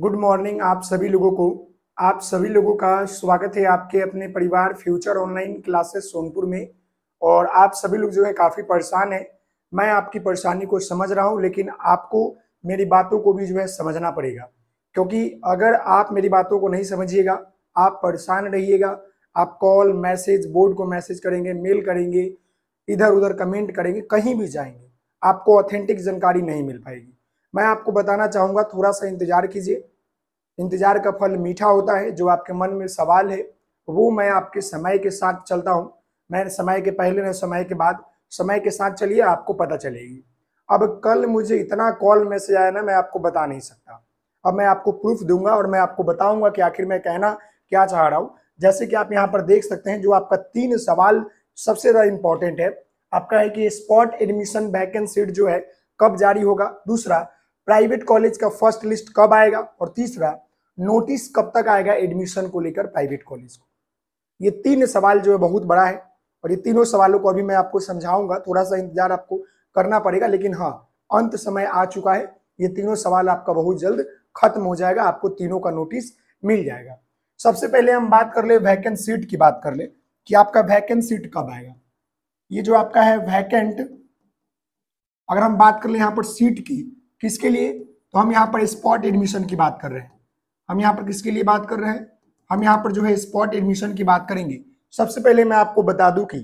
good morning आप सभी लोगों को आप सभी लोगों का स्वागत है आपके अपने परिवार फ्यूचर ऑनलाइन क्लासेस सोनपुर में और आप सभी लोग जो है काफ़ी परेशान है मैं आपकी परेशानी को समझ रहा हूं लेकिन आपको मेरी बातों को भी जो है समझना पड़ेगा क्योंकि अगर आप मेरी बातों को नहीं समझिएगा आप परेशान रहिएगा आप कॉल मैसेज बोर्ड को मैसेज करेंगे मेल करेंगे इधर उधर कमेंट करेंगे कहीं भी जाएंगे आपको ऑथेंटिक जानकारी नहीं मिल पाएगी मैं आपको बताना चाहूँगा थोड़ा सा इंतज़ार कीजिए इंतज़ार का फल मीठा होता है जो आपके मन में सवाल है वो मैं आपके समय के साथ चलता हूँ मैं समय के पहले न समय के बाद समय के साथ चलिए आपको पता चलेगी अब कल मुझे इतना कॉल मैसेज आया ना मैं आपको बता नहीं सकता अब मैं आपको प्रूफ दूंगा और मैं आपको बताऊंगा कि आखिर मैं कहना क्या चाह रहा हूँ जैसे कि आप यहाँ पर देख सकते हैं जो आपका तीन सवाल सबसे ज़्यादा इंपॉर्टेंट है आपका है कि स्पॉट एडमिशन वैकेंट सीट जो है कब जारी होगा दूसरा प्राइवेट कॉलेज का फर्स्ट लिस्ट कब आएगा और तीसरा नोटिस कब तक आएगा एडमिशन को लेकर प्राइवेट कॉलेज को ये तीन सवाल जो है बहुत बड़ा है और ये तीनों सवालों को अभी मैं आपको समझाऊंगा थोड़ा सा इंतजार आपको करना पड़ेगा लेकिन हाँ अंत समय आ चुका है ये तीनों सवाल आपका बहुत जल्द खत्म हो जाएगा आपको तीनों का नोटिस मिल जाएगा सबसे पहले हम बात कर ले वैकेंट सीट की बात कर ले कि आपका वैकेंट सीट कब आएगा ये जो आपका है वैकेंट अगर हम बात कर ले यहाँ पर सीट की किसके लिए तो हम यहाँ पर स्पॉट एडमिशन की बात कर रहे हैं हम यहाँ पर किसके लिए बात कर रहे हैं हम यहाँ पर जो है स्पॉट एडमिशन की बात करेंगे सबसे पहले मैं आपको बता दूं कि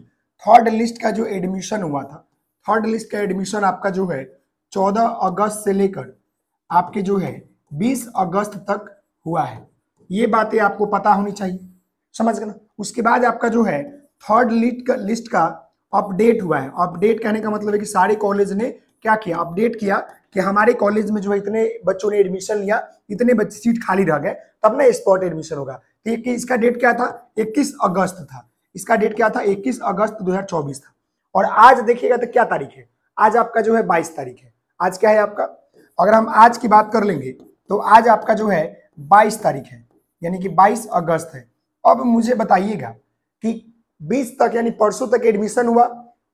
थर्ड लिस्ट का जो एडमिशन हुआ था थर्ड लिस्ट का एडमिशन आपका जो है 14 अगस्त से लेकर आपके जो है 20 अगस्त तक हुआ है ये बातें आपको पता होनी चाहिए समझ गए ना उसके बाद आपका जो है थर्ड लिस्ट का लिस्ट का अपडेट हुआ है अपडेट कहने का मतलब है कि सारे कॉलेज ने क्या किया अपडेट किया कि हमारे कॉलेज में जो है इतने बच्चों ने एडमिशन लिया इतने बच्चे सीट खाली रह गए तब ना स्पॉट एडमिशन होगा तो इसका डेट क्या था 21 अगस्त था इसका डेट क्या था 21 अगस्त 2024 था और आज देखिएगा तो क्या तारीख है आज आपका जो है 22 तारीख है आज क्या है आपका अगर हम आज की बात कर लेंगे तो आज आपका जो है 22 तारीख है यानी कि 22 अगस्त है अब मुझे बताइएगा कि बीस तक यानी परसों तक एडमिशन हुआ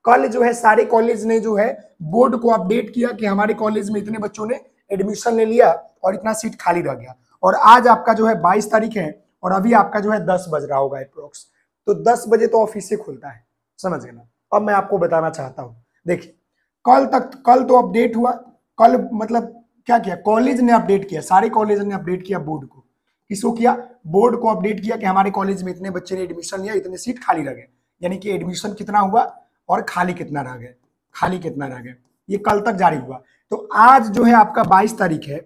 कल जो है सारे कॉलेज ने जो है बोर्ड को अपडेट किया कि हमारे कॉलेज में इतने बच्चों ने एडमिशन ले लिया और इतना सीट खाली रह गया और आज आपका जो है बाईस तारीख है और अभी आपका जो है दस बज रहा होगा अप्रोक्स तो दस बजे तो ऑफिस से खुलता है समझ गए ना अब मैं आपको बताना चाहता हूँ देखिए कल तक कल तो अपडेट हुआ कल मतलब क्या किया कॉलेज ने अपडेट किया सारे कॉलेज ने अपडेट किया बोर्ड को किसको किया बोर्ड को अपडेट किया कि हमारे कॉलेज में इतने बच्चे ने एडमिशन लिया इतने सीट खाली रह गए यानी कि एडमिशन कितना हुआ और खाली कितना रह गए खाली कितना रह गए ये कल तक जारी हुआ तो आज जो है आपका 22 तारीख है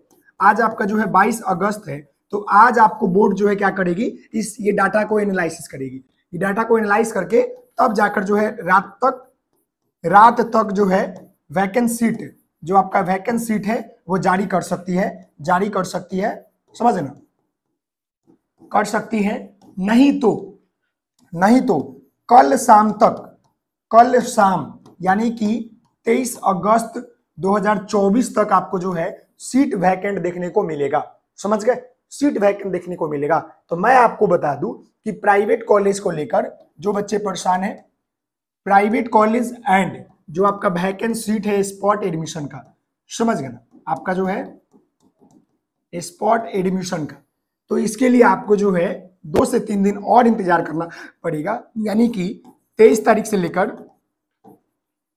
आज आपका जो है 22 अगस्त है तो आज आपको बोर्ड जो है क्या करेगी इस ये डाटा को एनालिसिस करेगी ये डाटा को एनालाइज करके तब जाकर जो है रात तक रात तक जो है वैकेंट सीट जो आपका वैकेंट सीट है वो जारी कर सकती है जारी कर सकती है समझे ना कर सकती है नहीं तो नहीं तो कल शाम तक कल शाम यानी कि 23 अगस्त 2024 तक आपको जो है सीट वैकेंट देखने को मिलेगा समझ गए सीट वैकेंट देखने को मिलेगा तो मैं आपको बता दूं कि प्राइवेट कॉलेज को लेकर जो बच्चे परेशान हैं प्राइवेट कॉलेज एंड जो आपका वैकेंट सीट है स्पॉट एडमिशन का समझ गए ना आपका जो है स्पॉट एडमिशन का तो इसके लिए आपको जो है दो से तीन दिन और इंतजार करना पड़ेगा यानी कि तेईस तारीख से लेकर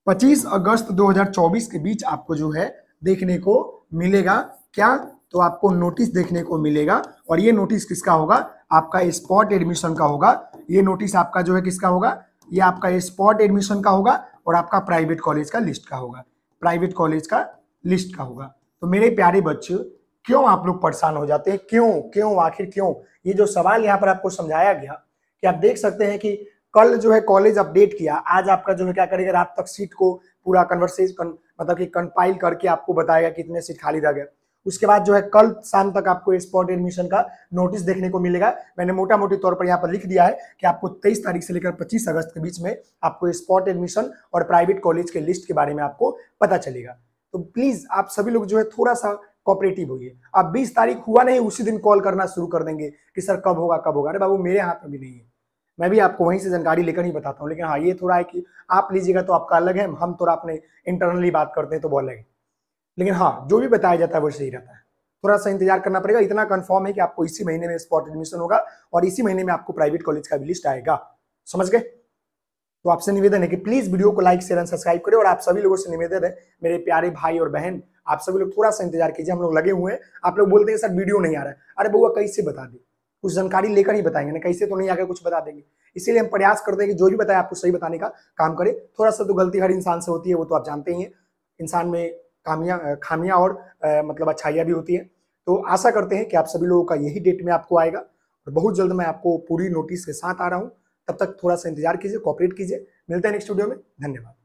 25 अगस्त 2024 के बीच आपको जो है देखने को मिलेगा क्या तो आपको नोटिस देखने को मिलेगा और ये नोटिस किसका होगा आपका स्पॉट एडमिशन का होगा ये नोटिस आपका जो है किसका होगा ये आपका स्पॉट एडमिशन का होगा और आपका प्राइवेट कॉलेज का लिस्ट का होगा प्राइवेट कॉलेज का लिस्ट का होगा तो मेरे प्यारे बच्चे क्यों आप लोग परेशान हो जाते हैं क्यों क्यों आखिर क्यों ये जो सवाल यहाँ पर आपको समझाया गया कि आप देख सकते हैं कि कल जो है कॉलेज अपडेट किया आज आपका जो है क्या करेगा रात तक सीट को पूरा कन्वर्सेशन मतलब कि कंपाइल करके आपको बताएगा कितने सीट खाली रह गए उसके बाद जो है कल शाम तक आपको स्पॉट एडमिशन का नोटिस देखने को मिलेगा मैंने मोटा मोटी तौर पर यहाँ पर लिख दिया है कि आपको 23 तारीख से लेकर 25 अगस्त के बीच में आपको स्पॉट एडमिशन और प्राइवेट कॉलेज के लिस्ट के बारे में आपको पता चलेगा तो प्लीज़ आप सभी लोग जो है थोड़ा सा कॉपरेटिव है अब बीस तारीख हुआ नहीं उसी दिन कॉल करना शुरू कर देंगे कि सर कब होगा कब होगा अरे बाबू मेरे हाथ में भी नहीं है मैं भी आपको वहीं से जानकारी लेकर ही बताता हूँ लेकिन हाँ ये थोड़ा है कि आप लीजिएगा तो आपका अलग है हम थोड़ा अपने इंटरनली बात करते हैं तो वो अलग है लेकिन हाँ जो भी बताया जाता है वो सही रहता है थोड़ा सा इंतजार करना पड़ेगा इतना कन्फर्म है कि आपको इसी महीने में स्पॉट एडमिशन होगा और इसी महीने में आपको प्राइवेट कॉलेज का भी लिस्ट आएगा समझ गए तो आपसे निवेदन है कि प्लीज वीडियो को लाइक शेयर एंड सब्सक्राइब करें और आप सभी लोगों से निवेदन है मेरे प्यारे भाई और बहन आप सभी लोग थोड़ा सा इंतजार कीजिए हम लोग लगे हुए हैं आप लोग बोलते हैं सर वीडियो नहीं आ रहा है अरे बउआ कैसे बता दें कुछ जानकारी लेकर ही बताएंगे ना कैसे तो नहीं आकर कुछ बता देंगे इसीलिए हम प्रयास करते हैं कि जो भी बताए आपको सही बताने का काम करें थोड़ा सा तो गलती हर इंसान से होती है वो तो आप जानते ही हैं इंसान में खामियाँ खामियाँ और आ, मतलब अच्छाइयाँ भी होती है तो आशा करते हैं कि आप सभी लोगों का यही डेट में आपको आएगा और बहुत जल्द मैं आपको पूरी नोटिस के साथ आ रहा हूँ तब तक थोड़ा सा इंतजार कीजिए कॉपरेट कीजिए मिलते हैं नेक्स्ट वीडियो में धन्यवाद